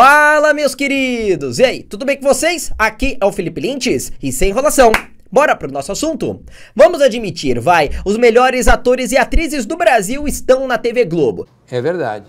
Fala, meus queridos! E aí, tudo bem com vocês? Aqui é o Felipe Lintes e sem enrolação. Bora pro nosso assunto? Vamos admitir, vai, os melhores atores e atrizes do Brasil estão na TV Globo. É verdade.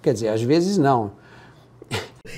Quer dizer, às vezes não.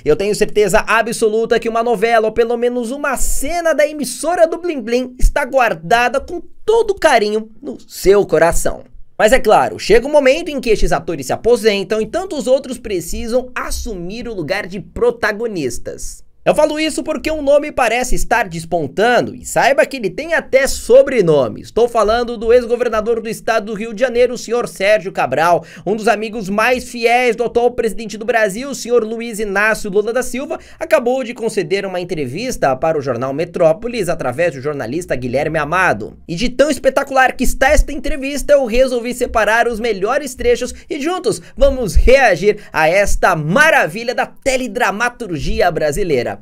Eu tenho certeza absoluta que uma novela, ou pelo menos uma cena da emissora do Blim Blim, está guardada com todo carinho no seu coração. Mas é claro, chega o um momento em que estes atores se aposentam e tantos outros precisam assumir o lugar de protagonistas. Eu falo isso porque um nome parece estar despontando e saiba que ele tem até sobrenome. Estou falando do ex-governador do estado do Rio de Janeiro, o senhor Sérgio Cabral, um dos amigos mais fiéis do atual presidente do Brasil, o senhor Luiz Inácio Lula da Silva, acabou de conceder uma entrevista para o jornal Metrópolis através do jornalista Guilherme Amado. E de tão espetacular que está esta entrevista, eu resolvi separar os melhores trechos e juntos vamos reagir a esta maravilha da teledramaturgia brasileira.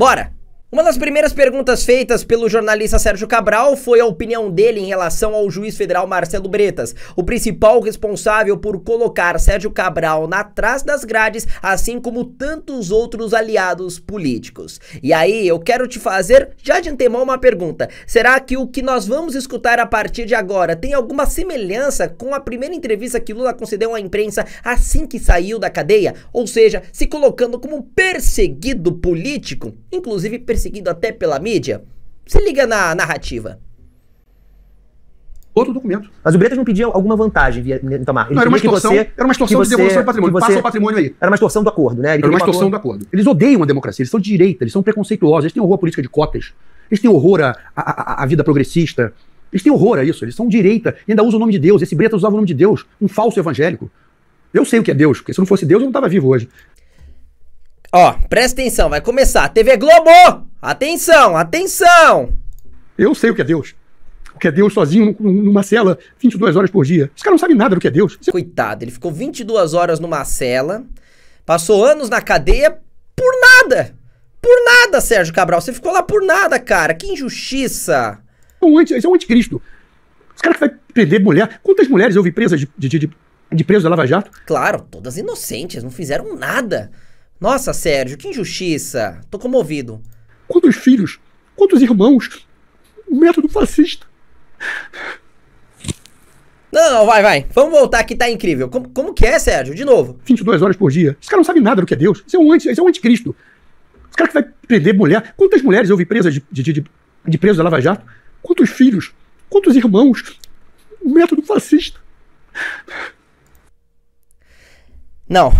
Bora! Uma das primeiras perguntas feitas pelo jornalista Sérgio Cabral foi a opinião dele em relação ao juiz federal Marcelo Bretas, o principal responsável por colocar Sérgio Cabral na trás das grades, assim como tantos outros aliados políticos. E aí, eu quero te fazer já de antemão uma pergunta: será que o que nós vamos escutar a partir de agora tem alguma semelhança com a primeira entrevista que Lula concedeu à imprensa assim que saiu da cadeia? Ou seja, se colocando como perseguido político, inclusive perseguido perseguido até pela mídia? Se liga na narrativa. Outro documento. Mas o Bretas não pedia alguma vantagem via né, Itamar. Ele não, era uma extorsão, você, era uma extorsão de você, devolução de patrimônio. Você, Passa o patrimônio aí. Era uma extorsão do acordo, né? Ele era uma extorsão acordo. do acordo. Eles odeiam a democracia, eles são de direita, eles são preconceituosos, eles têm horror à política de cotas, eles têm horror à, à, à vida progressista, eles têm horror a isso, eles são direita e ainda usam o nome de Deus. Esse Bretas usava o nome de Deus, um falso evangélico. Eu sei o que é Deus, porque se não fosse Deus eu não estava vivo hoje. Ó, presta atenção, vai começar. TV Globo! Atenção, atenção! Eu sei o que é Deus. O que é Deus sozinho numa cela 22 horas por dia. Esse cara não sabe nada do que é Deus. Coitado, ele ficou 22 horas numa cela, passou anos na cadeia por nada. Por nada, Sérgio Cabral. Você ficou lá por nada, cara. Que injustiça. É um anti, isso é um anticristo. Os caras que vai prender mulher. Quantas mulheres houve presas de, de, de, de preso da Lava Jato? Claro, todas inocentes, não fizeram nada. Nossa, Sérgio, que injustiça. Tô comovido. Quantos filhos? Quantos irmãos? Método fascista. Não, não, vai, vai. Vamos voltar que tá incrível. Como, como que é, Sérgio? De novo. 22 horas por dia. Esse cara não sabe nada do que é Deus. Esse é um, anti, isso é um anticristo. Esse cara que vai prender mulher. Quantas mulheres eu vi presas de, de, de, de preso da Lava Jato? Quantos filhos? Quantos irmãos? Método fascista. Não,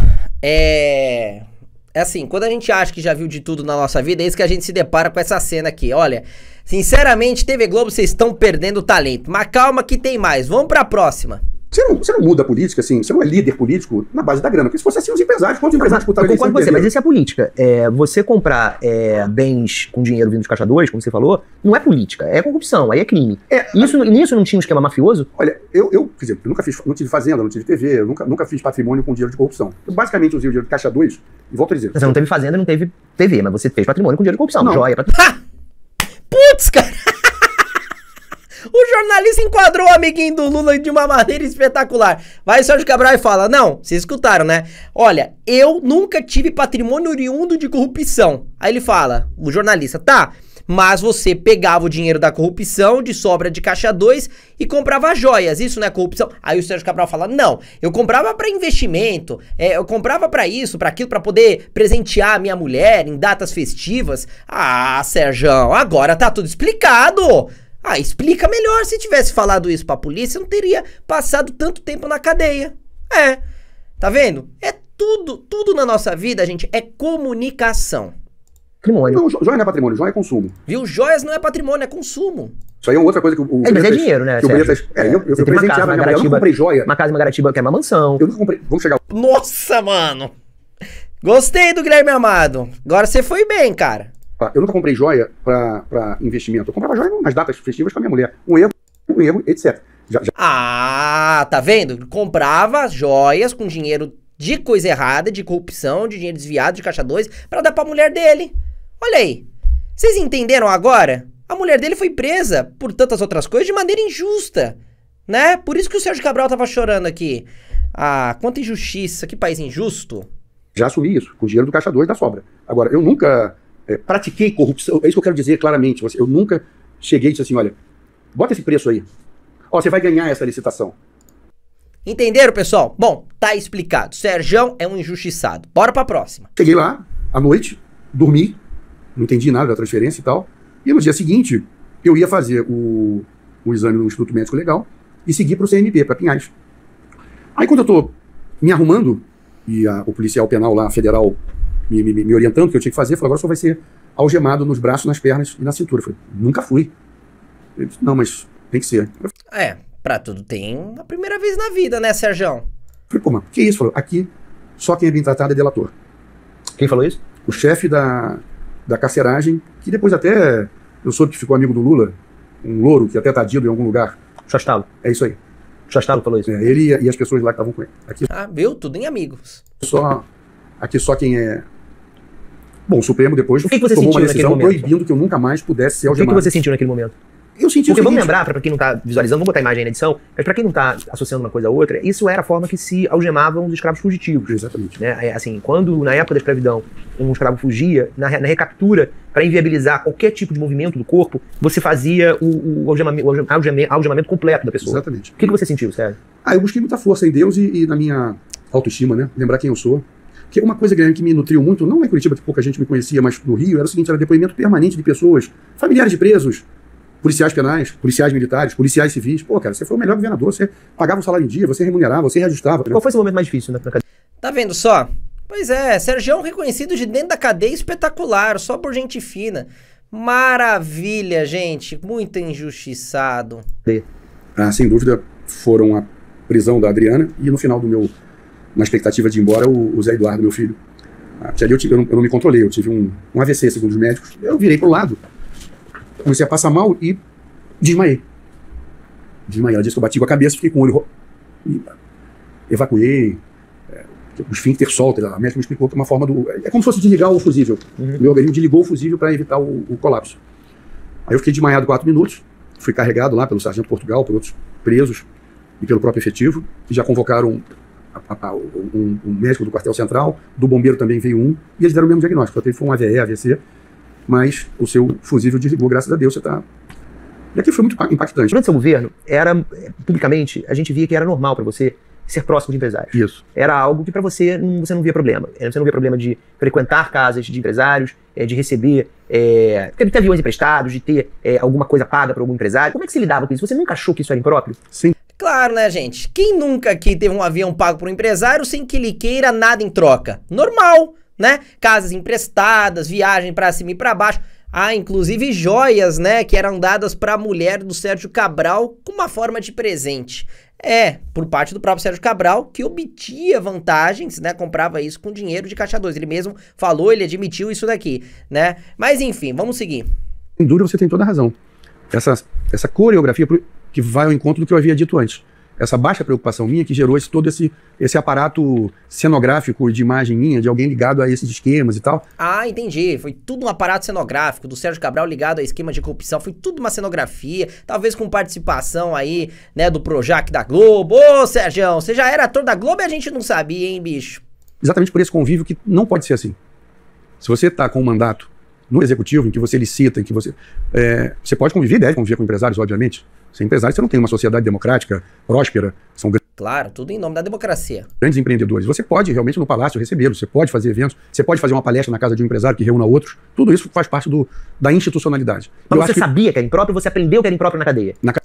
é é assim, quando a gente acha que já viu de tudo na nossa vida, é isso que a gente se depara com essa cena aqui. Olha, sinceramente, TV Globo, vocês estão perdendo o talento. Mas calma que tem mais. Vamos pra próxima. Você não, você não muda a política, assim, você não é líder político na base da grana. Porque se fosse assim, os empresários, quantos empresários por Eu concordo com você, mas isso é política. É, você comprar é, bens com dinheiro vindo dos caixa 2, como você falou, não é política, é corrupção, aí é crime. É, isso, a... Nisso não tinha um esquema mafioso? Olha, eu, eu, por exemplo, eu nunca fiz, não tive fazenda, não tive TV, eu nunca, nunca fiz patrimônio com dinheiro de corrupção. Eu basicamente usei o dinheiro de caixa 2 e volto a dizer. Você não teve fazenda, não teve TV, mas você fez patrimônio com dinheiro de corrupção. Não. Joia, patrimônio. jornalista enquadrou o amiguinho do Lula de uma maneira espetacular. Vai Sérgio Cabral e fala: Não, vocês escutaram, né? Olha, eu nunca tive patrimônio oriundo de corrupção. Aí ele fala: O jornalista, tá mas você pegava o dinheiro da corrupção, de sobra de caixa 2 e comprava joias. Isso não é corrupção? Aí o Sérgio Cabral fala: "Não, eu comprava para investimento, é, eu comprava para isso, para aquilo, para poder presentear a minha mulher em datas festivas". Ah, Sérgio, agora tá tudo explicado. Ah, explica melhor. Se tivesse falado isso pra polícia, não teria passado tanto tempo na cadeia. É. Tá vendo? É tudo, tudo na nossa vida, gente, é comunicação. Patrimônio. Não, joia não é patrimônio, joia é consumo. Viu? Joias não é patrimônio, é consumo. Isso aí é outra coisa que o. é, mas é dinheiro, né? Que o Bretas, é, é, eu, eu, eu presenteava minha eu comprei joia. Uma casa, uma garatiba, que é uma mansão. Eu nunca comprei. Vamos chegar. Nossa, mano! Gostei do Guilherme Amado. Agora você foi bem, cara. Eu nunca comprei joia para investimento. Eu comprava joia nas datas festivas para minha mulher. Um erro, um erro, etc. Já, já. Ah, tá vendo? Comprava joias com dinheiro de coisa errada, de corrupção, de dinheiro desviado, de caixa 2, para dar pra mulher dele. Olha aí. Vocês entenderam agora? A mulher dele foi presa por tantas outras coisas de maneira injusta, né? Por isso que o Sérgio Cabral tava chorando aqui. Ah, quanta injustiça, que país injusto. Já assumi isso, com dinheiro do caixa 2 da sobra. Agora, eu nunca é, pratiquei corrupção. É isso que eu quero dizer claramente. Eu nunca cheguei e disse assim: olha, bota esse preço aí. Ó, você vai ganhar essa licitação. Entenderam, pessoal? Bom, tá explicado. Serjão é um injustiçado. Bora pra próxima. Cheguei lá, à noite, dormi, não entendi nada da transferência e tal. E no dia seguinte, eu ia fazer o, o exame no Instituto Médico Legal e seguir pro CMB pra Pinhais. Aí quando eu tô me arrumando, e a, o policial penal lá, federal, me, me, me orientando o que eu tinha que fazer, falou, agora só vai ser algemado nos braços, nas pernas e na cintura. Eu falei, nunca fui. Ele disse, não, mas tem que ser. É, pra tudo tem a primeira vez na vida, né, Sérgio? Falei, pô, mano, que isso? Falou, aqui só quem é bem tratado é delator. Quem falou isso? O chefe da, da carceragem, que depois até eu soube que ficou amigo do Lula, um louro que até tá em algum lugar. Chastalo. É isso aí. Chastalo falou isso. É, ele e as pessoas lá que estavam com ele. Aqui, ah, viu? Tudo em amigos. Só, aqui só quem é Bom, o Supremo depois o que que você tomou uma decisão proibindo que eu nunca mais pudesse ser algemado. O que, que você sentiu naquele momento? Eu senti Porque o seguinte, vamos lembrar, para quem não está visualizando, vamos botar a imagem aí na edição, mas para quem não está associando uma coisa a outra, isso era a forma que se algemavam os escravos fugitivos. Exatamente. Né? É, assim, quando, na época da escravidão, um escravo fugia, na, na recaptura, para inviabilizar qualquer tipo de movimento do corpo, você fazia o, o, algemamento, o algemamento, completo da pessoa. Exatamente. O que, que você sentiu, Sérgio? Ah, eu busquei muita força em Deus e, e na minha autoestima, né? Lembrar quem eu sou que uma coisa, grande que me nutriu muito, não é Curitiba, que pouca gente me conhecia, mas no Rio, era o seguinte, era depoimento permanente de pessoas, familiares de presos, policiais penais, policiais militares, policiais civis. Pô, cara, você foi o melhor governador, você pagava o salário em dia, você remunerava, você reajustava. Qual foi o momento mais difícil na cadeia? Tá vendo só? Pois é, Sergião um reconhecido de dentro da cadeia espetacular, só por gente fina. Maravilha, gente, muito injustiçado. Ah, sem dúvida, foram a prisão da Adriana e no final do meu na expectativa de ir embora, o, o Zé Eduardo, meu filho. Ali ah, eu, tive, eu, não, eu, não, me controlei, eu tive um, um AVC, segundo os médicos. Eu virei para o lado, comecei a passar mal e desmaiei. Desmaiei. Ela disse que eu bati com a cabeça, fiquei com o olho. Evacuei. É, o esfíncter solta. A médica me explicou que é uma forma do. É, é como se fosse desligar o fusível. Uhum. Meu organismo desligou o fusível para evitar o, o, colapso. Aí eu fiquei desmaiado quatro minutos. Fui carregado lá pelo sargento Portugal, por outros presos e pelo próprio efetivo. E já convocaram a, a, um, um, médico do quartel central, do bombeiro também veio um, e eles deram o mesmo diagnóstico. Eu teve foi um AVE, AVC, mas o seu fusível desligou, graças a Deus, você está. E aqui foi muito impactante. Durante seu governo, era, eh, publicamente, a gente via que era normal para você ser próximo de empresários. Isso. Era algo que para você você não via problema. Eh, você não via problema de frequentar casas de empresários, eh, de receber, é, de ter aviões emprestados, de ter é, alguma coisa paga para algum empresário. Como é que você lidava com isso? Você nunca achou que isso era impróprio? Sim. Claro, né, gente? Quem nunca aqui teve um avião pago por um empresário sem que ele queira nada em troca? Normal, né? Casas emprestadas, viagem para cima e para baixo. Ah, inclusive joias, né, que eram dadas para a mulher do Sérgio Cabral com uma forma de presente. É, por parte do próprio Sérgio Cabral, que obtinha vantagens, né? Comprava isso com dinheiro de caixa 2. Ele mesmo falou, ele admitiu isso daqui, né? Mas enfim, vamos seguir. Sem dúvida, você tem toda a razão. Essa, essa coreografia, que vai ao encontro do que eu havia dito antes. Essa baixa preocupação minha que gerou esse, todo esse, esse aparato cenográfico de imagem minha, de alguém ligado a esses esquemas e tal. Ah, entendi. Foi tudo um aparato cenográfico do Sérgio Cabral ligado a esquema de corrupção. Foi tudo uma cenografia, talvez com participação aí, né, do Projac da Globo. Ô, Sérgio, você já era ator da Globo e a gente não sabia, hein, bicho? Exatamente por esse convívio que não pode ser assim. Se você está com um mandato no executivo, em que você licita, em que você. É, você pode conviver, deve conviver com empresários, obviamente. Sem empresário, você não tem uma sociedade democrática, próspera, são Claro, tudo em nome da democracia. Grandes empreendedores. Você pode realmente no palácio recebê-los, você pode fazer eventos, você pode fazer uma palestra na casa de um empresário que reúna outros. Tudo isso faz parte do, da institucionalidade. Mas Eu você sabia que... que era impróprio, você aprendeu que era impróprio na cadeia. Na ca...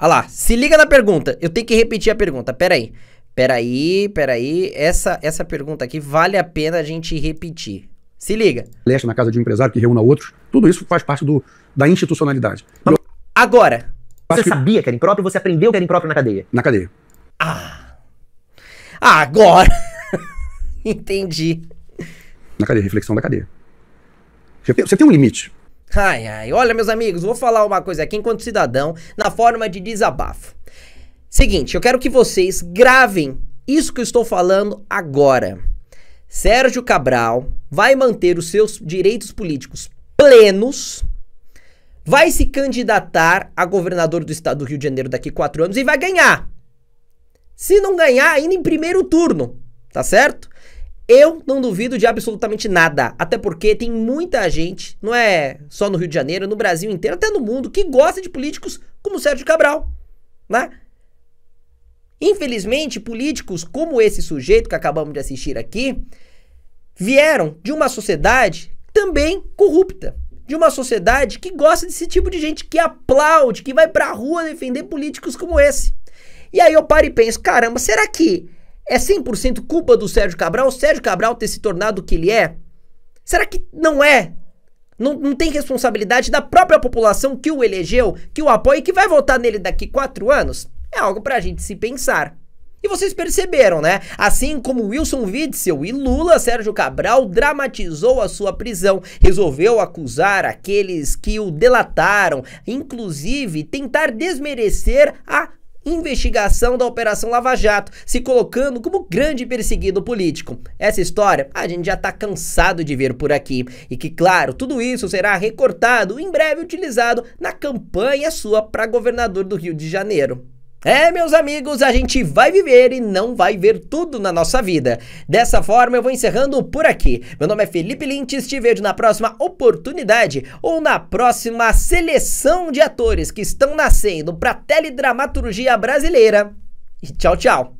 lá, se liga na pergunta. Eu tenho que repetir a pergunta. Peraí. Peraí, peraí. Essa, essa pergunta aqui vale a pena a gente repetir. Se liga. Palestra na casa de um empresário que reúna outros. Tudo isso faz parte do, da institucionalidade. Eu... Agora, você que... sabia que era impróprio você aprendeu que era impróprio na cadeia? Na cadeia. Ah. ah agora! Entendi. Na cadeia, reflexão da cadeia. Você tem, você tem um limite. Ai, ai. Olha, meus amigos, vou falar uma coisa aqui enquanto cidadão, na forma de desabafo. Seguinte, eu quero que vocês gravem isso que eu estou falando agora. Sérgio Cabral vai manter os seus direitos políticos plenos vai se candidatar a governador do estado do Rio de Janeiro daqui quatro anos e vai ganhar. Se não ganhar, ainda em primeiro turno, tá certo? Eu não duvido de absolutamente nada. Até porque tem muita gente, não é só no Rio de Janeiro, no Brasil inteiro, até no mundo, que gosta de políticos como Sérgio Cabral, né? Infelizmente, políticos como esse sujeito que acabamos de assistir aqui vieram de uma sociedade também corrupta de uma sociedade que gosta desse tipo de gente, que aplaude, que vai pra rua defender políticos como esse. E aí eu paro e penso, caramba, será que é 100% culpa do Sérgio Cabral, o Sérgio Cabral ter se tornado o que ele é? Será que não é? Não, não tem responsabilidade da própria população que o elegeu, que o apoia e que vai votar nele daqui quatro anos? É algo pra gente se pensar. E vocês perceberam, né? Assim como Wilson Witzel e Lula, Sérgio Cabral dramatizou a sua prisão, resolveu acusar aqueles que o delataram, inclusive tentar desmerecer a investigação da Operação Lava Jato, se colocando como grande perseguido político. Essa história a gente já tá cansado de ver por aqui. E que, claro, tudo isso será recortado em breve utilizado na campanha sua para governador do Rio de Janeiro. É, meus amigos, a gente vai viver e não vai ver tudo na nossa vida. Dessa forma, eu vou encerrando por aqui. Meu nome é Felipe Lintes, te vejo na próxima oportunidade ou na próxima seleção de atores que estão nascendo para teledramaturgia brasileira. E tchau, tchau.